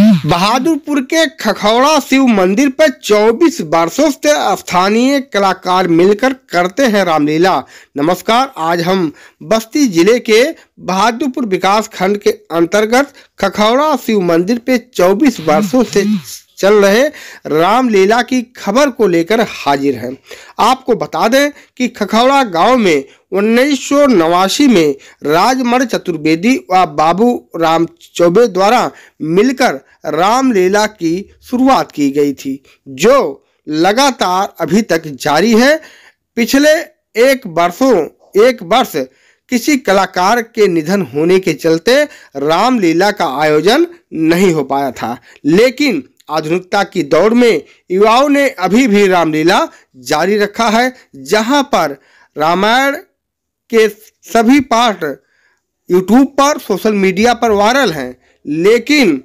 बहादुरपुर के खखौड़ा शिव मंदिर पर 24 वर्षों से स्थानीय कलाकार मिलकर करते हैं रामलीला नमस्कार आज हम बस्ती जिले के बहादुरपुर विकास खंड के अंतर्गत खखौड़ा शिव मंदिर पे 24 वर्षों से चल रहे रामलीला की खबर को लेकर हाजिर हैं आपको बता दें कि खखौड़ा गांव में उन्नीस में राजमर चतुर्वेदी व बाबू राम चौबे द्वारा मिलकर रामलीला की शुरुआत की गई थी जो लगातार अभी तक जारी है पिछले एक वर्षों एक वर्ष किसी कलाकार के निधन होने के चलते रामलीला का आयोजन नहीं हो पाया था लेकिन आधुनिकता की दौड़ में युवाओं ने अभी भी रामलीला जारी रखा है जहां पर रामायण के सभी पार्ट यूट्यूब पर सोशल मीडिया पर वायरल हैं लेकिन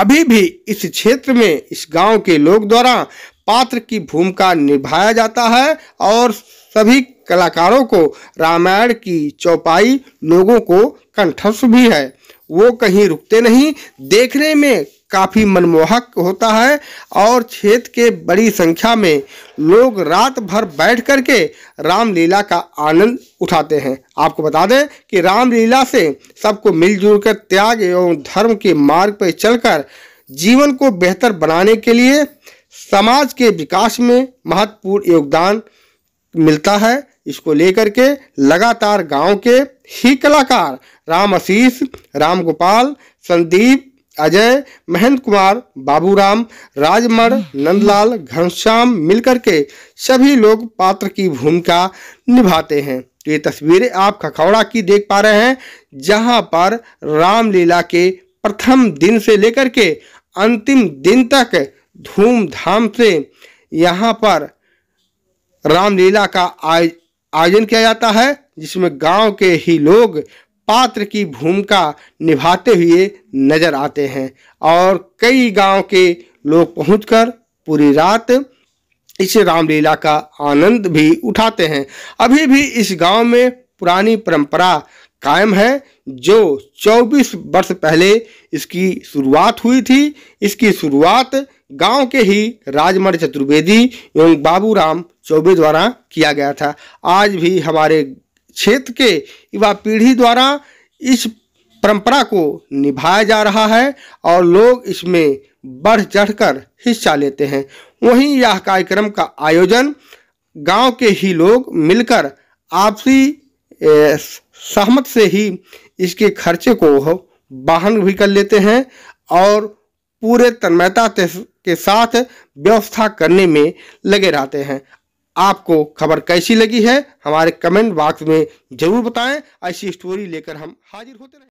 अभी भी इस क्षेत्र में इस गांव के लोग द्वारा पात्र की भूमिका निभाया जाता है और सभी कलाकारों को रामायण की चौपाई लोगों को कंठस्थ भी है वो कहीं रुकते नहीं देखने में काफ़ी मनमोहक होता है और क्षेत्र के बड़ी संख्या में लोग रात भर बैठ कर के रामलीला का आनंद उठाते हैं आपको बता दें कि रामलीला से सबको मिलजुल कर त्याग एवं धर्म के मार्ग पर चलकर जीवन को बेहतर बनाने के लिए समाज के विकास में महत्वपूर्ण योगदान मिलता है इसको लेकर के लगातार गांव के ही कलाकार राम आशीष राम गोपाल संदीप अजय महेंद्र कुमार बाबूराम राजमर नंदलाल घनश्याम मिलकर के सभी लोग पात्र की भूमिका निभाते हैं तो ये तस्वीरें आप खखौड़ा की देख पा रहे हैं जहां पर रामलीला के प्रथम दिन से लेकर के अंतिम दिन तक धूमधाम से यहाँ पर रामलीला का आयोजन किया जाता है जिसमें गांव के ही लोग पात्र की भूमिका निभाते हुए नजर आते हैं और कई गांव के लोग पहुंचकर पूरी रात इस रामलीला का आनंद भी उठाते हैं अभी भी इस गांव में पुरानी परंपरा कायम है जो 24 वर्ष पहले इसकी शुरुआत हुई थी इसकी शुरुआत गांव के ही राजमर चतुर्वेदी एवं बाबूराम चौबे द्वारा किया गया था आज भी हमारे क्षेत्र के युवा पीढ़ी द्वारा इस परंपरा को निभाया जा रहा है और लोग इसमें बढ़ चढ़कर हिस्सा लेते हैं वहीं यह कार्यक्रम का आयोजन गांव के ही लोग मिलकर आपसी सहमत से ही इसके खर्चे को वाहन भी कर लेते हैं और पूरे तन्मयता के साथ व्यवस्था करने में लगे रहते हैं आपको खबर कैसी लगी है हमारे कमेंट बॉक्स में जरूर बताएं ऐसी स्टोरी लेकर हम हाजिर होते रहें